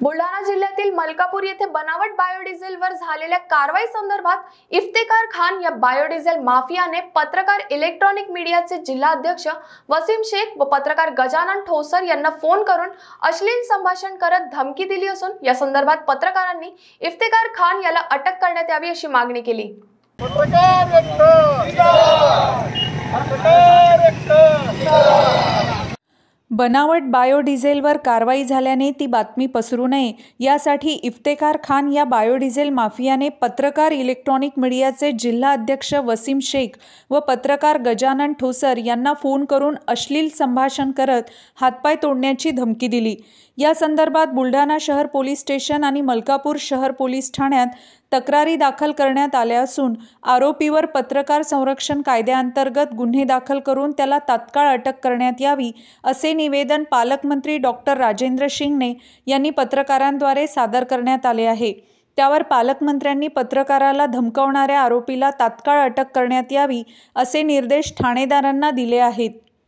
बुलढाणा जिल्ह्यातील मलकापूर येथे बनावट वर झालेल्या कारवाई संदर्भात इफ्तेकार खान या बायोडिझेल माफियाने पत्रकार इलेक्ट्रॉनिक मीडियाचे जिल्हाध्यक्ष वसीम शेख व पत्रकार गजानन ठोसर यांना फोन करून अश्लील संभाषण करत धमकी दिली असून या संदर्भात पत्रकारांनी इफ्तेकार खान याला अटक करण्यात यावी अशी मागणी केली बनावट बायोडिझेलवर कारवाई झाल्याने ती बातमी पसरू नये यासाठी इफ्तेकार खान या बायोडिझेल माफियाने पत्रकार इलेक्ट्रॉनिक मीडियाचे जिल्हा अध्यक्ष वसीम शेख व पत्रकार गजानन ठोसर यांना फोन करून अश्लील संभाषण करत हातपाय तोडण्याची धमकी दिली या संदर्भात बुलढाणा शहर पोलीस स्टेशन आणि मलकापूर शहर पोलीस ठाण्यात तक्रारी दाखल करण्यात आल्या असून आरोपीवर पत्रकार संरक्षण कायद्याअंतर्गत गुन्हे दाखल करून त्याला तात्काळ अटक करण्यात यावी असे निवेदन पालकमंत्री डॉक्टर राजेंद्र शिंगणे यांनी पत्रकारांद्वारे सादर करण्यात आले आहे त्यावर पालकमंत्र्यांनी पत्रकाराला धमकावणाऱ्या आरोपीला तात्काळ अटक करण्यात यावी असे निर्देश ठाणेदारांना दिले आहेत